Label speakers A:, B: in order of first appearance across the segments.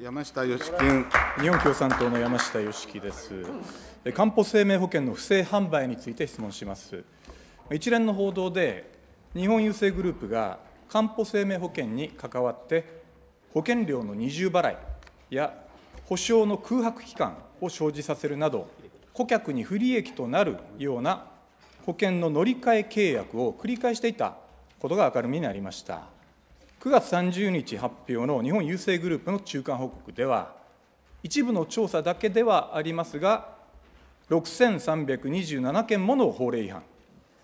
A: 山下芳樹日本共産党の山下芳樹です。漢方生命保険の不正販売について質問します。一連の報道で、日本郵政グループが官保生命保険に関わって、保険料の二重払いや保証の空白期間を生じさせるなど、顧客に不利益となるような保険の乗り換え契約を繰り返していたことが明るみになりました。9月30日発表の日本郵政グループの中間報告では、一部の調査だけではありますが、6327件もの法令違反、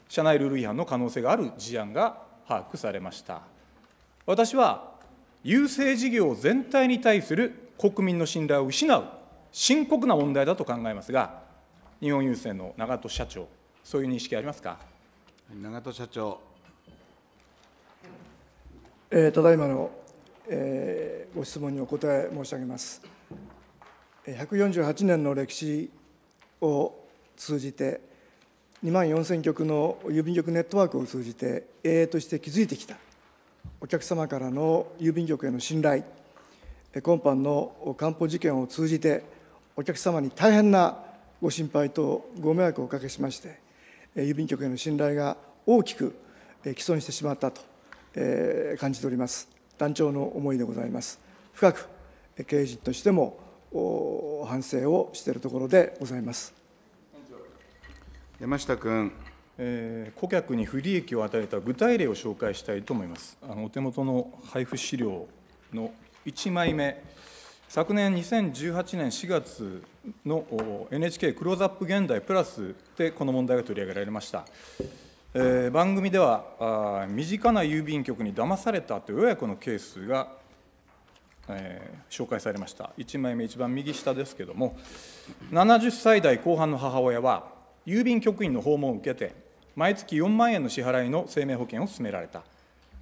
A: 社内ルール違反の可能性がある事案が把握されました。私は、郵政事業全体に対する国民の信頼を失う深刻な問題だと考えますが、日本郵政の長門社長、そういう認識ありますか。長門社長
B: えー、ただいまの、えー、ご質問にお答え申し上げます。148年の歴史を通じて、2万4000局の郵便局ネットワークを通じて、永遠として築いてきたお客様からの郵便局への信頼、今般の官報事件を通じて、お客様に大変なご心配とご迷惑をおかけしまして、郵便局への信頼が大きく毀損してしまったと。感じております団長の思いでございます深く経営陣としても反省をしているところでございます
C: 山下
A: 君、えー、顧客に不利益を与えた具体例を紹介したいと思いますあのお手元の配布資料の1枚目昨年2018年4月の NHK クローズアップ現代プラスでこの問題が取り上げられましたえー、番組ではあ身近な郵便局に騙されたという親子のケースが、えー、紹介されました1枚目一番右下ですけども70歳代後半の母親は郵便局員の訪問を受けて毎月4万円の支払いの生命保険を勧められた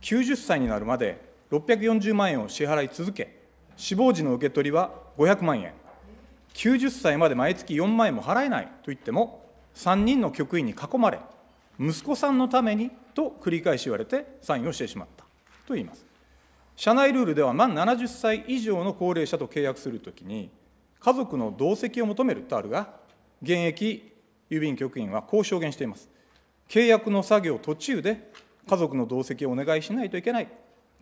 A: 90歳になるまで640万円を支払い続け死亡時の受け取りは500万円90歳まで毎月4万円も払えないと言っても3人の局員に囲まれ息子さんのためにと繰り返し言われてサインをしてしまったと言います社内ルールでは満70歳以上の高齢者と契約するときに家族の同席を求めるとあるが現役郵便局員はこう証言しています契約の作業途中で家族の同席をお願いしないといけない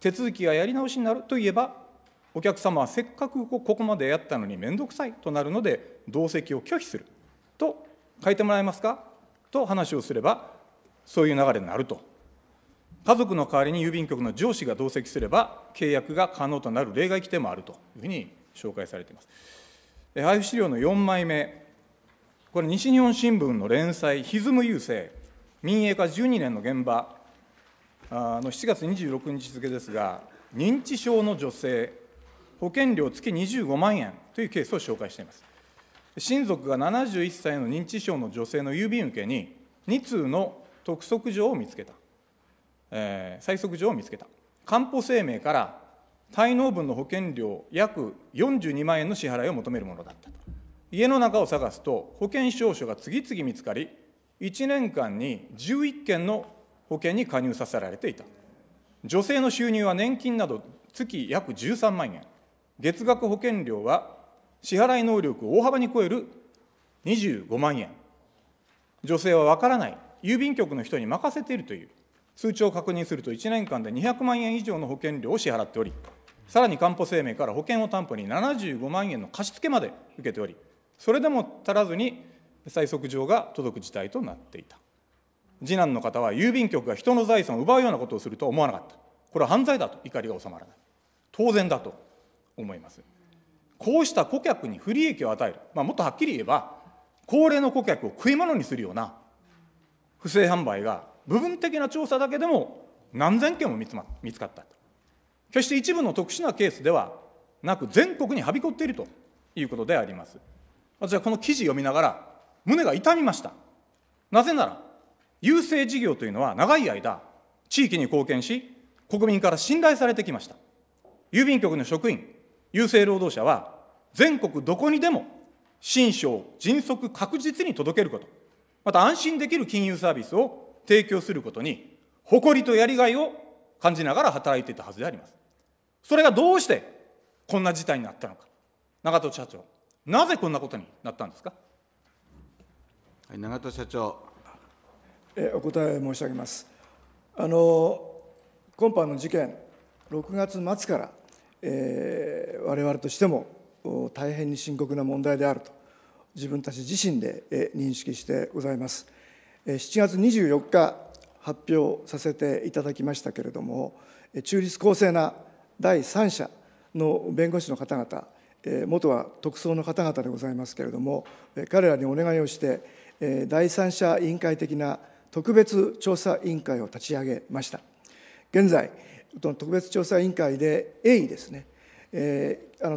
A: 手続きがやり直しになるといえばお客様はせっかくここまでやったのに面倒くさいとなるので同席を拒否すると書いてもらえますかと話をすればそういう流れになると家族の代わりに郵便局の上司が同席すれば契約が可能となる例外規定もあるというふうに紹介されています配布資料の4枚目これ西日本新聞の連載「歪む郵政民営化12年の現場」の7月26日付ですが認知症の女性保険料月25万円というケースを紹介しています親族が71歳の認知症の女性の郵便受けに2通の督促状を見つけた、えー、催促状を見つけた官方生命から滞納分の保険料約42万円の支払いを求めるものだったと家の中を探すと保険証書が次々見つかり1年間に11件の保険に加入させられていた女性の収入は年金など月約13万円月額保険料は支払い能力を大幅に超える25万円女性は分からない郵便局の人に任せているという数値を確認すると1年間で200万円以上の保険料を支払っておりさらにかんぽ生命から保険を担保に75万円の貸付まで受けておりそれでも足らずに催促状が届く事態となっていた次男の方は郵便局が人の財産を奪うようなことをするとは思わなかったこれは犯罪だと怒りが収まらない当然だと思いますこうした顧客に不利益を与える、まあ、もっとはっきり言えば高齢の顧客を食い物にするような不正販売が部分的な調査だけでも何千件も見つ,、ま、見つかった決して一部の特殊なケースではなく全国にはびこっているということであります私はこの記事読みながら胸が痛みましたなぜなら郵政事業というのは長い間地域に貢献し国民から信頼されてきました郵便局の職員郵政労働者は全国どこにでも新書を迅速確実に届けることまた安心できる金融サービスを提供することに、誇りとやりがいを感じながら働いていたはずであります。それがどうしてこんな事態になったのか。長門社長、なぜこんなことになったんですか。長門社長。
B: えお答え申し上げます。あの今般の事件、6月末から、えー、我々としても大変に深刻な問題であると自分たち自身で認識してございます。7月24日発表させていただきましたけれども中立公正な第三者の弁護士の方々元は特捜の方々でございますけれども彼らにお願いをして第三者委員会的な特別調査委員会を立ち上げました現在特別調査委員会で鋭意ですね、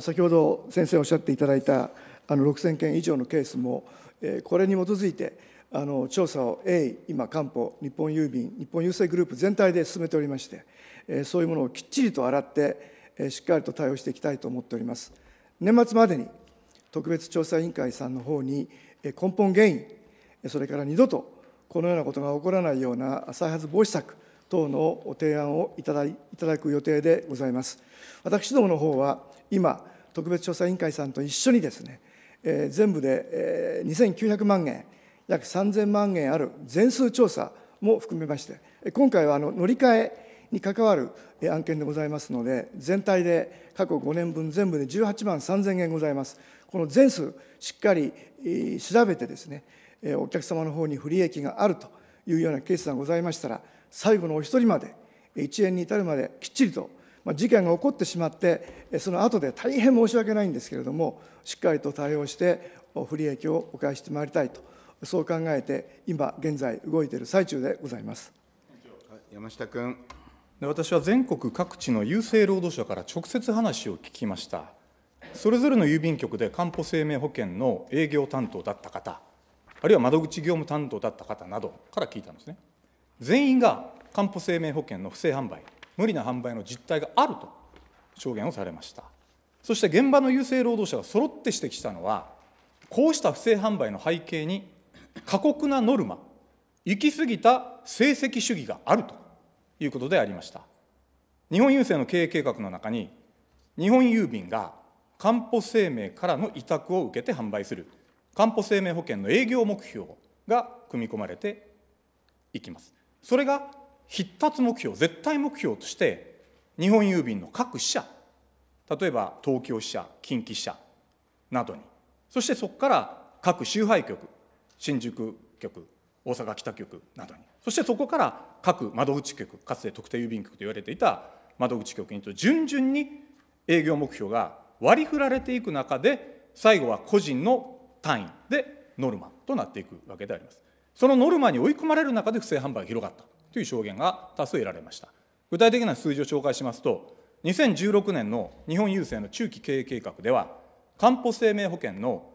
B: 先ほど先生おっしゃっていただいたあの6000件以上のケースも、これに基づいてあの調査を鋭意今官報日本郵便日本郵政グループ全体で進めておりまして、そういうものをきっちりと洗って、しっかりと対応していきたいと思っております年末までに特別調査委員会さんの方に根本原因それから二度とこのようなことが起こらないような再発防止策等の提案をいただいただく予定でございます。私どもの方は今、特別調査委員会さんと一緒にですね、えー、全部で、えー、2900万円約3000万円ある全数調査も含めまして今回はあの乗り換えに関わる案件でございますので全体で過去5年分全部で18万3000円ございますこの全数しっかり調べてですねお客様の方に不利益があるというようなケースがございましたら最後のお一人まで一円に至るまできっちりとまあ、事件が起こってしまってその後で大変申し訳ないんですけれどもしっかりと対応して不利益をお返ししてまいりたいとそう考えて今現在動いている最中でございます
A: 山下君私は全国各地の郵政労働者から直接話を聞きましたそれぞれの郵便局でかんぽ生命保険の営業担当だった方あるいは窓口業務担当だった方などから聞いたんですね全員がかんぽ生命保険の不正販売無理な販売の実態があると証言をされましたそして現場の優勢労働者が揃って指摘したのはこうした不正販売の背景に過酷なノルマ行き過ぎた成績主義があるということでありました日本郵政の経営計画の中に日本郵便がか保生命からの委託を受けて販売するか保生命保険の営業目標が組み込まれていきますそれが必達目標絶対目標として日本郵便の各支社例えば東京支社近畿支社などにそしてそこから各集配局新宿局大阪北局などにそしてそこから各窓口局かつて特定郵便局と言われていた窓口局にと順々に営業目標が割り振られていく中で最後は個人の単位でノルマとなっていくわけでありますそのノルマに追い込まれる中で不正販売が広がったという証言が多数得られました具体的な数字を紹介しますと2016年の日本郵政の中期経営計画ではかんぽ生命保険の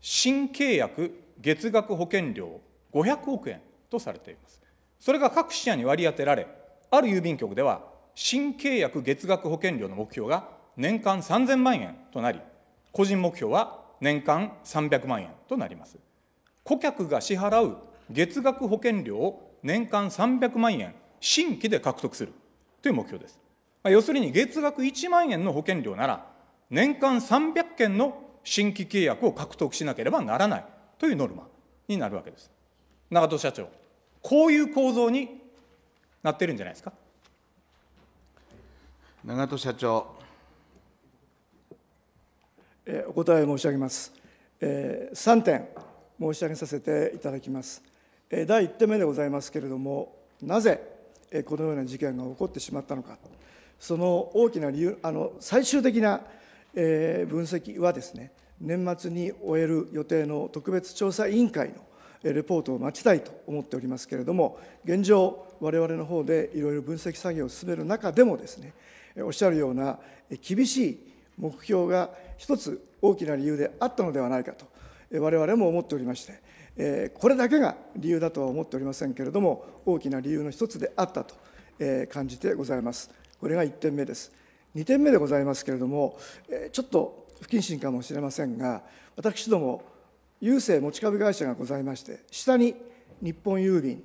A: 新契約月額保険料500億円とされていますそれが各支社に割り当てられある郵便局では新契約月額保険料の目標が年間3000万円となり個人目標は年間300万円となります顧客が支払う月額保険料を年間300万円新規で獲得するという目標です。まあ、要するに月額1万円の保険料なら年間300件の新規契約を獲得しなければならないというノルマになるわけです。長門社長、
B: こういう構造に
A: なってるんじゃないですか。
B: 長門社長えお答え申し上げます、え3点申し上げさせていただきます第1点目でございますけれどもなぜこのような事件が起こってしまったのかその大きな理由あの最終的な分析はですね年末に終える予定の特別調査委員会のレポートを待ちたいと思っておりますけれども現状我々の方でいろいろ分析作業を進める中でもですねおっしゃるような厳しい目標が一つ大きな理由であったのではないかと我々も思っておりましてえー、これだけが理由だとは思っておりませんけれども大きな理由の一つであったと、えー、感じてございますこれが1点目です2点目でございますけれども、えー、ちょっと不謹慎かもしれませんが私ども郵政持ち株会社がございまして下に日本郵便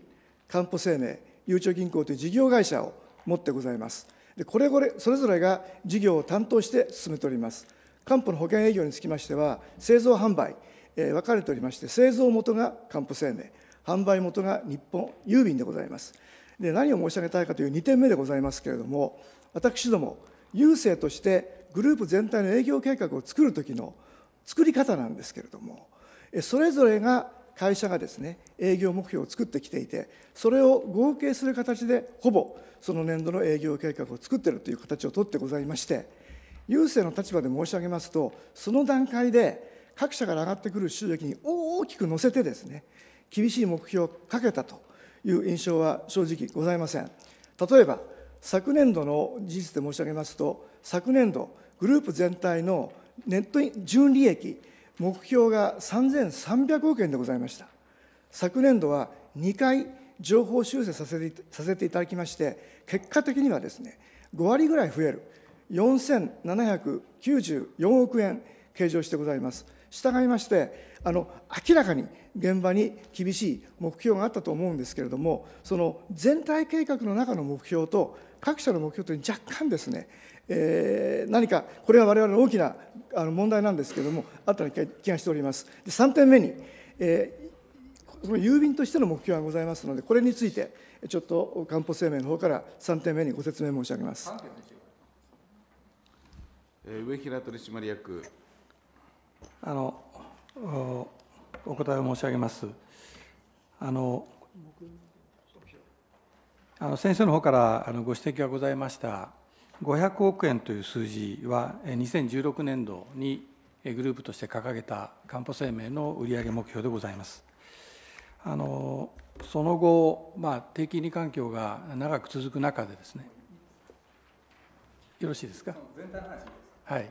B: かんぽ生命ゆうちょ銀行という事業会社を持ってございますでこれこれそれぞれが事業を担当して進めておりますかんぽの保険営業につきましては製造販売分かれておりまして製造元がかん生命販売元が日本郵便でございますで何を申し上げたいかという2点目でございますけれども私ども郵政としてグループ全体の営業計画を作るときの作り方なんですけれどもそれぞれが会社がですね営業目標を作ってきていてそれを合計する形でほぼその年度の営業計画を作っているという形をとってございまして郵政の立場で申し上げますとその段階で各社から上がってくる収益に大きく乗せてですね厳しい目標をかけたという印象は正直ございません例えば昨年度の事実で申し上げますと昨年度グループ全体のネット純利益目標が3300億円でございました昨年度は2回情報修正させてさせていただきまして結果的にはですね5割ぐらい増える4794億円計上してございます従いましてあの明らかに現場に厳しい目標があったと思うんですけれどもその全体計画の中の目標と各社の目標というのは若干ですね、えー、何かこれは我々の大きなあの問題なんですけれどもあったような気がしております。で3点目に、えー、その郵便としての目標がございますのでこれについてちょっと官報声明の方から3点目にご説明申し上げます。
C: 上平取締役
B: あの
D: お答えを申し上げます。あのあの先生の方からあのご指摘がございました500億円という数字は2016年度にグループとして掲げたかんぽ生命の売上目標でございます。あのその後、まあ、低金利環境が長く続く中でですね、
A: よろしいですか。全体の話です。はい。はい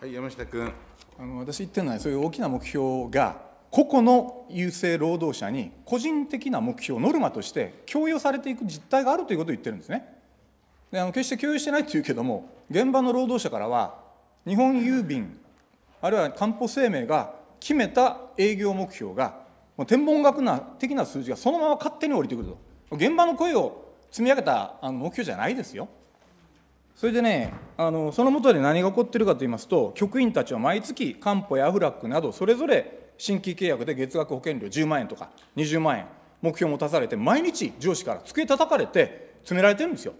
C: はい、山下君
A: あの私言ってるのはそういう大きな目標が個々の優勢労働者に個人的な目標ノルマとして強要されていく実態があるということを言ってるんですねであの決して共有してないっていうけども現場の労働者からは日本郵便あるいは官保生命が決めた営業目標がもう天文学な的な数字がそのまま勝手に降りてくると現場の声を積み上げたあの目標じゃないですよそれでねあのそのもとで何が起こってるかと言いますと局員たちは毎月官保やアフラックなどそれぞれ新規契約で月額保険料10万円とか20万円目標持たされて毎日上司から机叩かれて詰められてるんですよ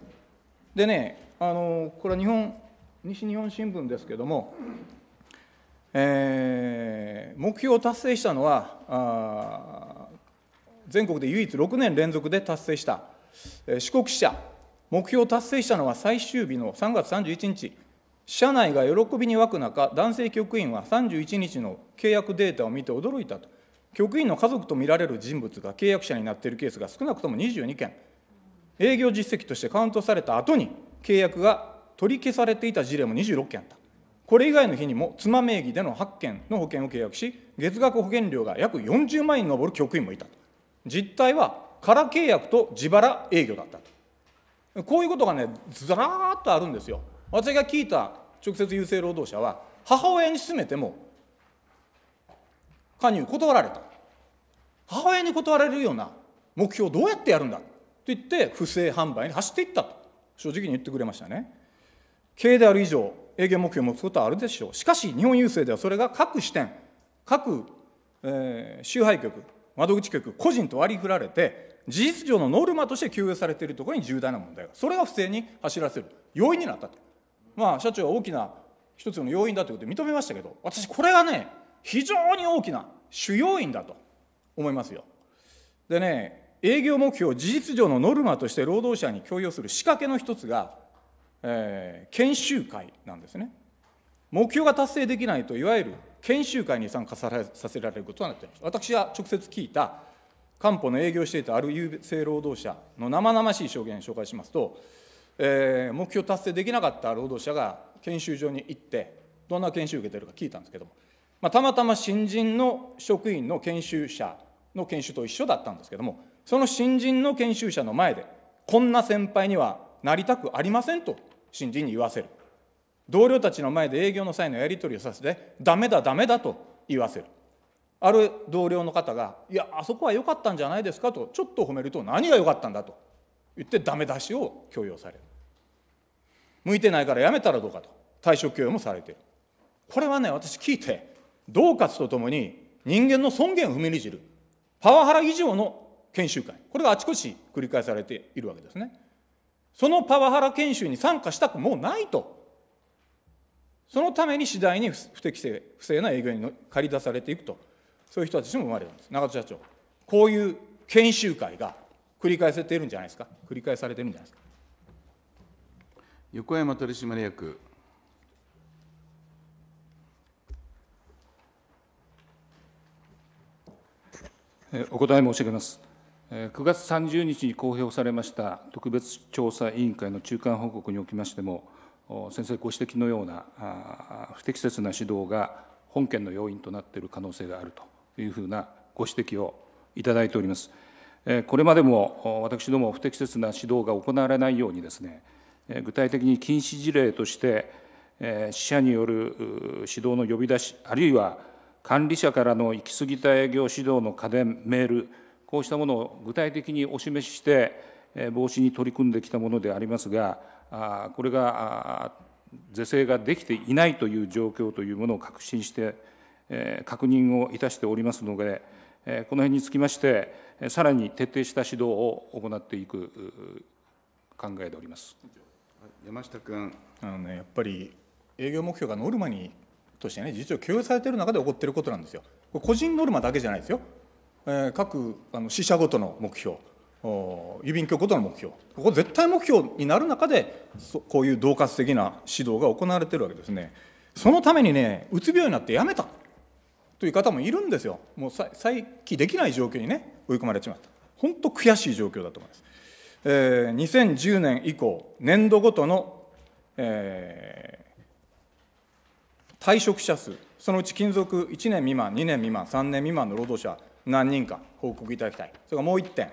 A: でねあのこれは日本西日本新聞ですけども、えー、目標を達成したのは全国で唯一6年連続で達成した、えー、四国支社目標を達成したのは最終日の3月31日、社内が喜びに沸く中、男性局員は31日の契約データを見て驚いたと、局員の家族と見られる人物が契約者になっているケースが少なくとも22件、営業実績としてカウントされた後に契約が取り消されていた事例も26件あった。これ以外の日にも妻名義での8件の保険を契約し、月額保険料が約40万円に上る局員もいたと。実態は、空契約と自腹営業だったと。こういうことがねずらーっとあるんですよ私が聞いた直接優生労働者は母親に勧めても加入断られた母親に断られるような目標をどうやってやるんだと言って不正販売に走っていったと正直に言ってくれましたね経営である以上営業目標を持つことはあるでしょうしかし日本郵政ではそれが各支店各、えー、集配局窓口局個人と割り振られて事実上のノルマとして給与されているところに重大な問題がそれが不正に走らせる要因になったとまあ社長は大きな一つの要因だということを認めましたけど私これがね非常に大きな主要因だと思いますよでね営業目標を事実上のノルマとして労働者に共有する仕掛けの一つが、えー、研修会なんですね目標が達成できないといわゆる研修会に参加させられることになっています私は直接聞いた官方の営業していたある優勢労働者の生々しい証言を紹介しますと、えー、目標達成できなかった労働者が研修所に行ってどんな研修を受けてるか聞いたんですけども、まあ、たまたま新人の職員の研修者の研修と一緒だったんですけどもその新人の研修者の前でこんな先輩にはなりたくありませんと新人に言わせる同僚たちの前で営業の際のやり取りをさせてだめだだめだと言わせるある同僚の方が「いやあそこは良かったんじゃないですか」とちょっと褒めると「何が良かったんだ」と言ってダメ出しを強要される向いてないからやめたらどうかと退職強要もされているこれはね私聞いて恫喝とともに人間の尊厳を踏みにじるパワハラ以上の研修会これがあちこち繰り返されているわけですねそのパワハラ研修に参加したくもうないとそのために次第に不適正不正な営業に駆り出されていくとそういう人たちも生まれたんです中戸社長こういう研修会が繰り返されているんじゃないですか繰り返されてるんじゃないですか
C: 横山取締役お答え申し上げます。9月30日に公表されました特別調査委員会の中間報告におきましても、先生ご指摘のような不適切な指導が本件の要因となっている可能性があるとというふうなご指摘をいただいております。これまでも私ども不適切な指導が行われないようにですね、具体的に禁止事例として、死者による指導の呼び出し、あるいは管理者からの行き過ぎた営業指導の家電、メール、こうしたものを具体的にお示しして、防止に取り組んできたものでありますが、これが是正ができていないという状況というものを確信して確認をいたしておりますので、この辺につきまして、さらに徹底した指導を行っていく考えでおります山下君あの、ね、やっぱり営業目標がノルマにとしてね、実は共有
A: されている中で起こっていることなんですよ。これ個人ノルマだけじゃないですよ。えー、各あの支社ごとの目標、郵便局ごとの目標、ここ絶対目標になる中で、こういう同喝的な指導が行われているわけですね。そのためにね、うつ病になってやめた。という方もいるんですよ、もう再起できない状況にね、追い込まれちまった、本当悔しい状況だと思います。えー、2010年以降、年度ごとの、えー、退職者数、そのうち勤続1年未満、2年未満、3年未満の労働者、何人か報告いただきたい、それからもう1点、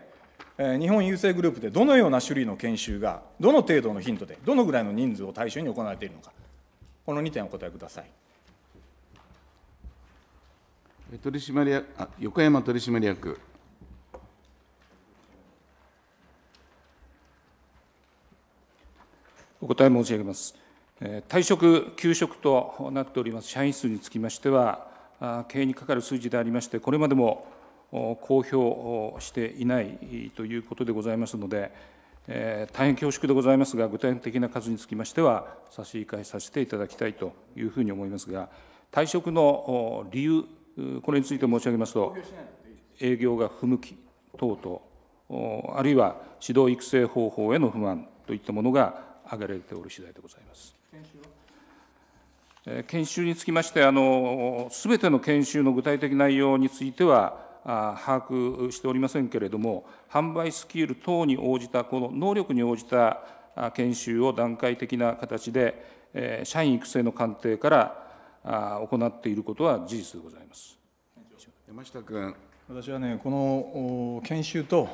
A: 日本郵政グループでどのような種類の研修が、どの程度の頻度で、どのぐらいの人数を対象に行われているのか、この2点お答えください。
C: 取締役あ横山取締役お答え申し上げます。退職、休職となっております社員数につきましては、経営にかかる数字でありまして、これまでも公表していないということでございますので、え大変恐縮でございますが、具体的な数につきましては、差し控えさせていただきたいというふうに思いますが、退職の理由これについて申し上げますと、営業が不向き等々、あるいは指導育成方法への不満といったものが挙げられておる次第でございます。研修につきまして、すべての研修の具体的内容については、把握しておりませんけれども、販売スキル等に応じた、この能力に応じた研修を段階的な形で、社員育成の観点から行っていることは事実でございます山下君
A: 私はね、この研修と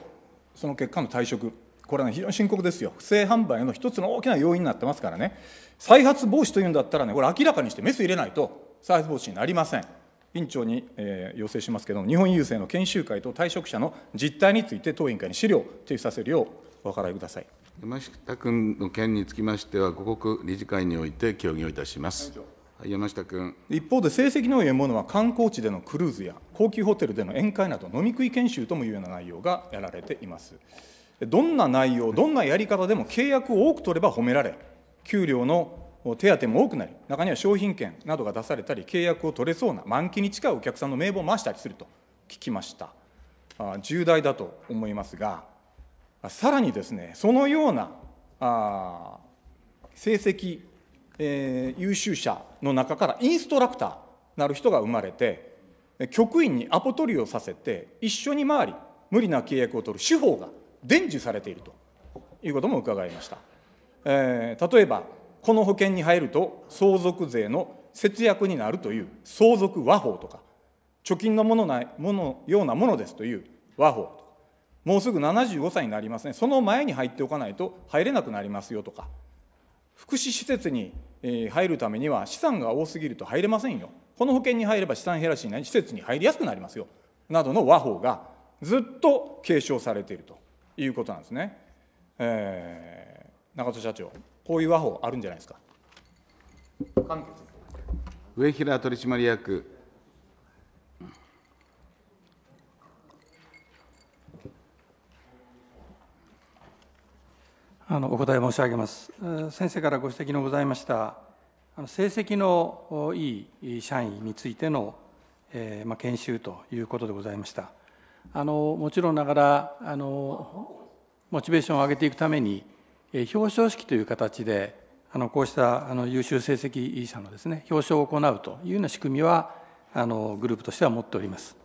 A: その結果の退職、これは、ね、非常に深刻ですよ、不正販売の一つの大きな要因になってますからね、再発防止というんだったらね、これ、明らかにしてメス入れないと再発防止になりません。委員長に、えー、要請しますけども、日本郵政の研修会と退職者の実態について、当委員会に資料を提出させるようお計らいください
C: 山下君の件につきましては、五国理事会において協議をいたします。山下君
A: 一方で成績の良いものは観光地でのクルーズや高級ホテルでの宴会など飲み食い研修ともいうような内容がやられていますどんな内容どんなやり方でも契約を多く取れば褒められ給料の手当も多くなり中には商品券などが出されたり契約を取れそうな満期に近いお客さんの名簿を回したりすると聞きましたあ重大だと思いますがさらにですねそのようなあ成績えー、優秀者の中からインストラクターなる人が生まれて局員にアポ取りをさせて一緒に回り無理な契約を取る手法が伝授されているということも伺いました、えー、例えばこの保険に入ると相続税の節約になるという相続和法とか貯金のものないものようなものですという和法とかもうすぐ75歳になりますねその前に入っておかないと入れなくなりますよとか福祉施設に入るためには資産が多すぎると入れませんよこの保険に入れば資産減らしになり施設に入りやすくなりますよなどの和法がずっと継承されているということなんですね、えー、中戸社長こうい
C: う和法あるんじゃないですか上平取締役
D: あのお答え申し上げます。先生からご指摘のございました成績のいい社員についての、えー、まあ、研修ということでございました。あのもちろんながらあのモチベーションを上げていくために、え表彰式という形であのこうしたあの優秀成績者のですね表彰を行うというような仕組みはあのグループとしては持っております。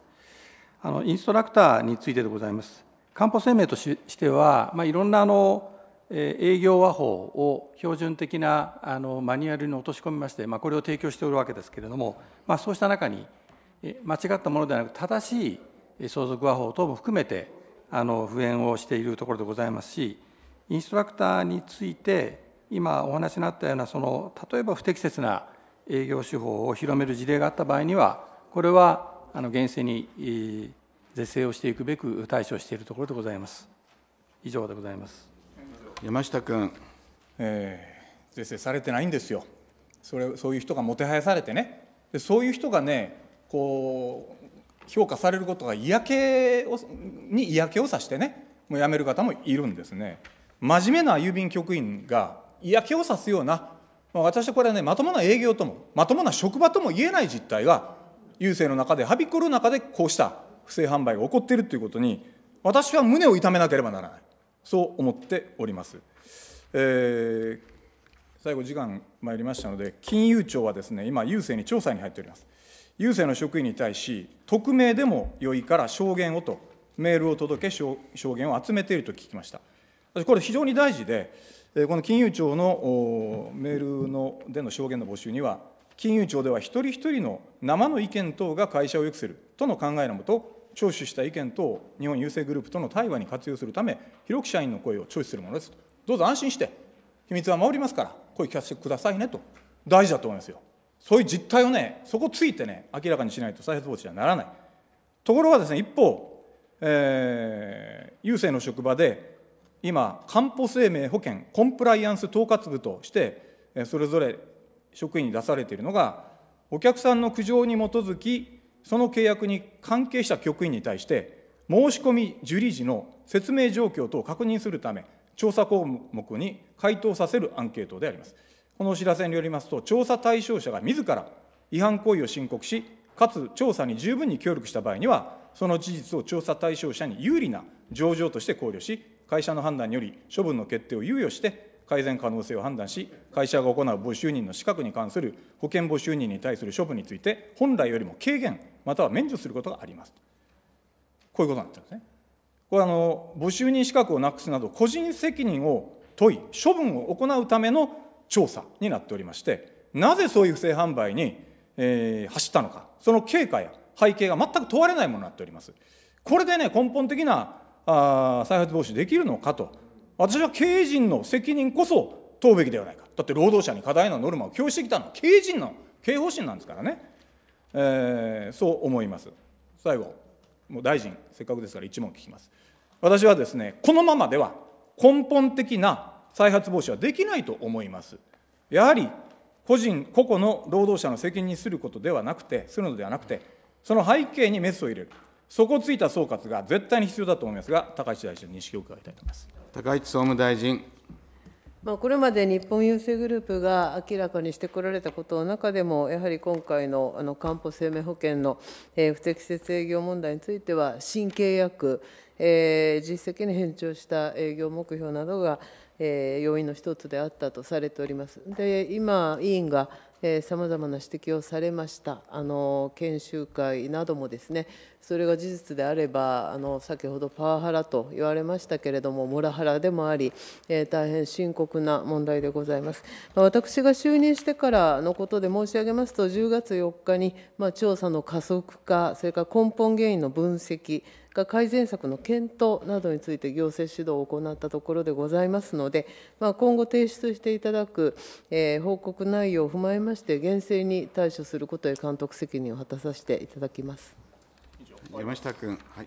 D: あのインストラクターについてでございます。漢方生命としては、まあ、いろんなあの営業和法を標準的なあのマニュアルに落とし込みまして、まあ、これを提供しておるわけですけれども、まあ、そうした中に間違ったものではなく正しい相続和法等も含めてあの普遍をしているところでございますしインストラクターについて今お話になったようなその例えば不適切な営業手法を広める事例があった場合にはこれはあの厳正に是正をしていくべく対処しているとこ
A: ろでございます。以上でございます。山下君、えー、是正されてないんですよそれそういう人がもてはやされてねでそういう人がねこう評価されることが嫌気をに嫌気をさしてねもう辞める方もいるんですね真面目な郵便局員が嫌気をさすような、まあ、私はこれはねまともな営業ともまともな職場とも言えない実態が郵政の中ではびこる中でこうした不正販売が起こっているということに私は胸を痛めなければならないそう思っております。えー最後、時間参りましたので、金融庁はですね今、郵政に調査に入っております。郵政の職員に対し、匿名でもよいから証言をと、メールを届け、証言を集めていると聞きました。私、これ、非常に大事で、この金融庁のメールのでの証言の募集には、金融庁では一人一人の生の意見等が会社を良くするとの考えのもと、聴取した意見等日本郵政グループとの対話に活用するため広木社員の声を聴取するものですとどうぞ安心して秘密は守りますから声聞かせてくださいねと大事だと思いますよそういう実態をねそこついてね明らかにしないと再発防止にはならないところがですね一方、えー、郵政の職場で今官ぽ生命保険コンプライアンス統括部としてそれぞれ職員に出されているのがお客さんの苦情に基づきその契約に関係した局員に対して、申し込み受理時の説明状況等を確認するため、調査項目に回答させるアンケートであります。このお知らせによりますと、調査対象者が自ら違反行為を申告し、かつ調査に十分に協力した場合には、その事実を調査対象者に有利な上場として考慮し、会社の判断により処分の決定を猶予して、改善可能性を判断し、会社が行う募集人の資格に関する保険募集人に対する処分について、本来よりも軽減、または免除することがあります。こういうことなんですね。これあの、募集人資格をなくすなど、個人責任を問い、処分を行うための調査になっておりまして、なぜそういう不正販売に、えー、走ったのか、その経過や背景が全く問われないものになっております。これでね、根本的なあ再発防止できるのかと私は経営陣の責任こそ問うべきではないかだって労働者に課題のノルマを共有してきたのは経営陣の経営方針なんですからね、えー、そう思います最後もう大臣せっかくですから一問聞きます私はですねこのままでは根本的な再発防止はできないと思いますやはり個人個々の労働者の責任にすることではなくてするのではなくてその背景にメスを入れるそこをついた総括が絶対に必要だと思いますが高市大臣の認識を伺いたいと思います高市総務大臣。まあ、これまで日本郵政グループが明らかにしてこられたことの中でも、やはり今回のあのかんぽ生命保険の、え不適切営業問題については、新契約、えー、実績に偏重した営業目標などが、えー、要因の一つであったとされております。で今委員がさまざまな指摘をされましたあの研修会などもですねそれが事実であればあの先ほどパワハラと言われましたけれどもモラハラでもあり、えー、大変深刻な問題でございます私が就任してからのことで申し上げますと10月4日に、まあ、調査の加速化それから根本原因の分析が改善策の検討などについて行政指導を行ったところでございますので、まあ、今後提出していただく、えー、報告内容を踏まえまして厳正に対処することへ監督責任を果た
C: させていただきます。山下君、はい